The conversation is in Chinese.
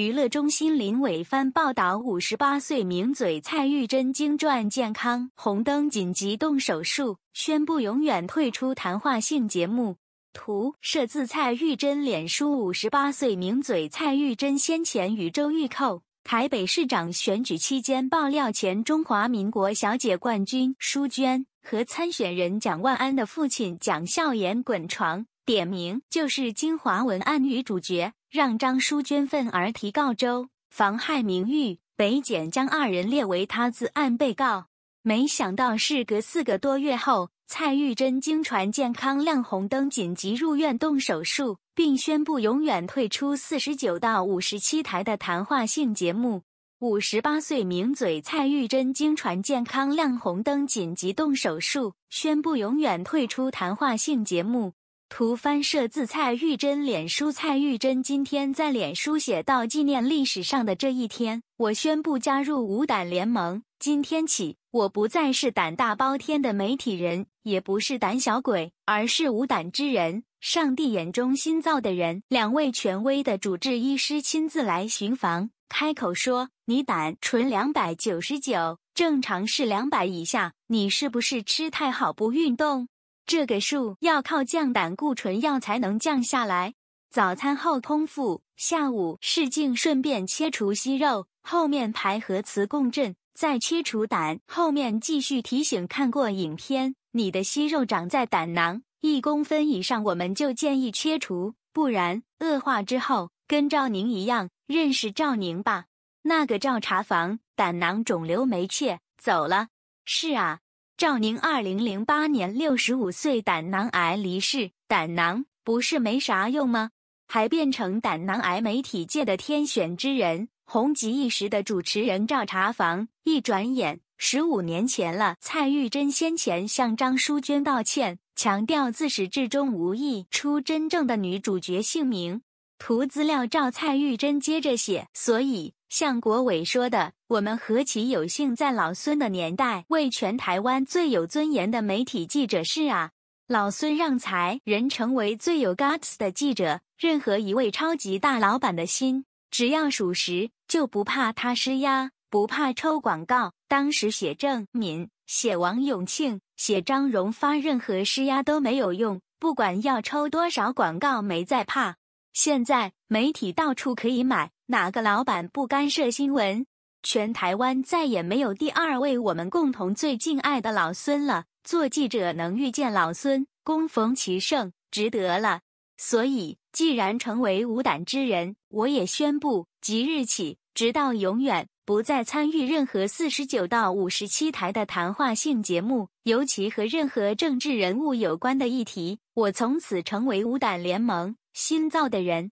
娱乐中心林伟帆报道：五十八岁名嘴蔡玉珍经传健康红灯，紧急动手术，宣布永远退出谈话性节目。图摄自蔡玉珍脸书。五十八岁名嘴蔡玉珍先前与周玉蔻、台北市长选举期间爆料前中华民国小姐冠军淑娟和参选人蒋万安的父亲蒋孝严滚床。点名就是金华文案女主角，让张淑娟愤而提告周妨害名誉。北检将二人列为他自案被告。没想到，事隔四个多月后，蔡玉珍经传健康亮红灯，紧急入院动手术，并宣布永远退出四十九到五十七台的谈话性节目。五十八岁名嘴蔡玉珍经传健康亮红灯，紧急动手术，宣布永远退出谈话性节目。图翻社自蔡玉珍，脸书蔡玉珍今天在脸书写到：纪念历史上的这一天，我宣布加入无胆联盟。今天起，我不再是胆大包天的媒体人，也不是胆小鬼，而是无胆之人。上帝眼中新造的人，两位权威的主治医师亲自来巡房，开口说：“你胆纯两百九十九，正常是两百以下，你是不是吃太好不运动？”这个数要靠降胆固醇药才能降下来。早餐后空腹，下午试镜，顺便切除息肉。后面排核磁共振，再切除胆。后面继续提醒，看过影片，你的息肉长在胆囊，一公分以上，我们就建议切除，不然恶化之后跟赵宁一样。认识赵宁吧？那个赵查房，胆囊肿瘤没切，走了。是啊。赵宁，二零零八年六十五岁，胆囊癌离世。胆囊不是没啥用吗？还变成胆囊癌，媒体界的天选之人，红极一时的主持人赵查房。一转眼，十五年前了。蔡玉珍先前向张淑娟道歉，强调自始至终无意出真正的女主角姓名。图资料照，蔡玉珍接着写。所以像国伟说的，我们何其有幸在老孙的年代，为全台湾最有尊严的媒体记者。是啊，老孙让才人成为最有 guts 的记者。任何一位超级大老板的心，只要属实，就不怕他施压，不怕抽广告。当时写郑敏，写王永庆，写张荣发，任何施压都没有用。不管要抽多少广告，没在怕。现在媒体到处可以买，哪个老板不干涉新闻？全台湾再也没有第二位我们共同最敬爱的老孙了。做记者能遇见老孙，恭逢其盛，值得了。所以，既然成为无胆之人，我也宣布，即日起直到永远不再参与任何四十九到五十七台的谈话性节目，尤其和任何政治人物有关的议题。我从此成为无胆联盟。新造的人。